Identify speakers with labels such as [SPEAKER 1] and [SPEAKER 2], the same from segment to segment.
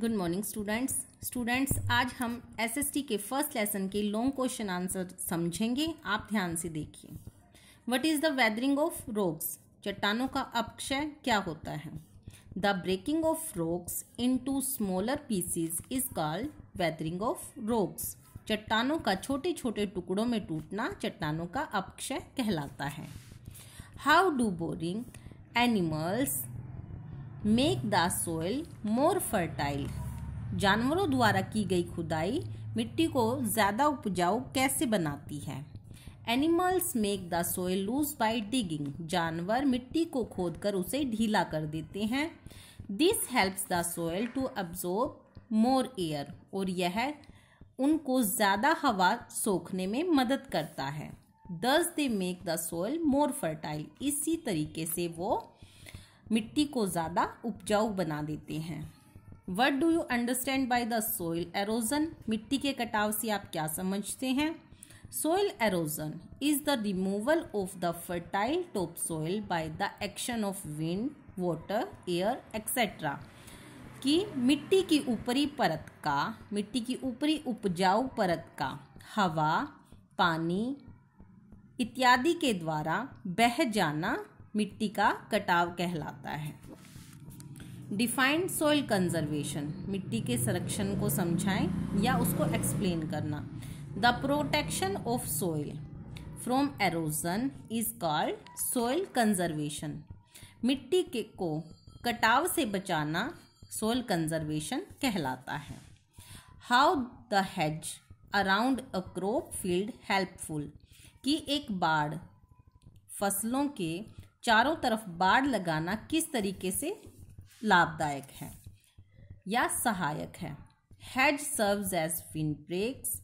[SPEAKER 1] good morning students students आज हम SST के फर्स्ट लेसन के लॉन्ग क्वेश्चन आंसर समझेंगे आप ध्यान से देखिए what is the weathering of rocks चट्टानों का अपक्षय क्या होता है the breaking of in into smaller pieces is called weathering of rocks चट्टानों का छोटे छोटे टुकड़ों में टूटना चट्टानों का अपक्षय कहलाता है how do boring animals make the soil more fertile जानवरों द्वारा की गई खुदाई मिट्टी को ज़्यादा उपजाऊ कैसे बनाती है animals make the soil loose by digging जानवर मिट्टी को खोद कर उसे ढीला कर देते हैं this helps the soil to absorb more air और यह उनको ज़्यादा हवा सोखने में मदद करता है thus they make the soil more fertile इसी तरीके से वो मिट्टी को ज़्यादा उपजाऊ बना देते हैं what do you understand by the soil erosion मिट्टी के कटाव से आप क्या समझते हैं erosion is the removal of the fertile top soil by the action of wind water air etcetera कि मिट्टी की ऊपरी परत का मिट्टी की ऊपरी उपजाऊ परत का हवा पानी इत्यादि के द्वारा बह जाना मिट्टी का कटाव कहलाता है डिफाइंड सोइल कंजर्वेशन मिट्टी के संरक्षण को समझाएं या उसको एक्सप्लेन करना the protection of soil from erosion is called soil conservation मिट्टी के को कटाव से बचाना सोइल कंजर्वेशन कहलाता है how the hedge around a crop field helpful कि एक बाढ़ फसलों के चारों तरफ बाड़ लगाना किस तरीके से लाभदायक है या सहायक है serves as as breaks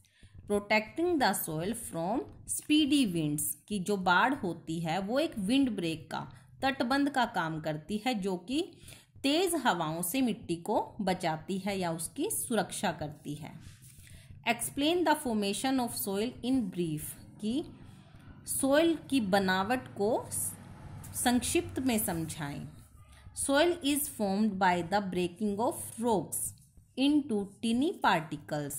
[SPEAKER 1] protecting the soil from speedy winds की जो बाढ़ होती है वो एक विंड ब्रेक का तटबंध का काम करती है जो कि तेज़ हवाओं से मिट्टी को बचाती है या उसकी सुरक्षा करती है explain the formation of soil in brief की सोयल की बनावट को संक्षिप्त में समझाएं soil is formed by the breaking of rocks in to tiny particles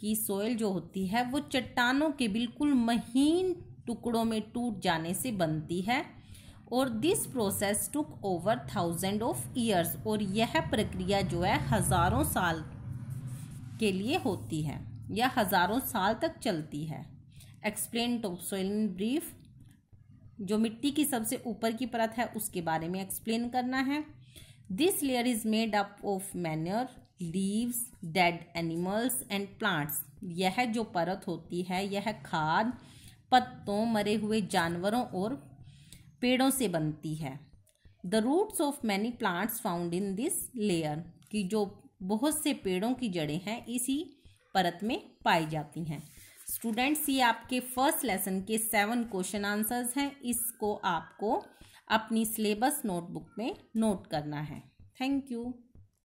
[SPEAKER 1] की सोयल जो होती है वो चट्टानों के बिल्कुल महीन टुकड़ों में टूट जाने से बनती है और this process took over thousand of years और यह प्रक्रिया जो है हज़ारों साल के लिए होती है या हज़ारों साल तक चलती है explain top soil in brief जो मिट्टी की सबसे ऊपर की परत है उसके बारे में एक्सप्लेन करना है this layer is made up of manure leaves dead animals and plants यह जो परत होती है यह खाद पत्तों मरे हुए जानवरों और पेड़ों से बनती है the roots of many plants found in this layer की जो बहुत से पेड़ों की जड़ें हैं इसी परत में पाई जाती हैं स्टूडेंट्स ये आपके फर्स्ट लेसन के सेवन क्वेश्चन आंसर्स हैं इसको आपको अपनी सिलेबस नोटबुक में नोट करना है थैंक यू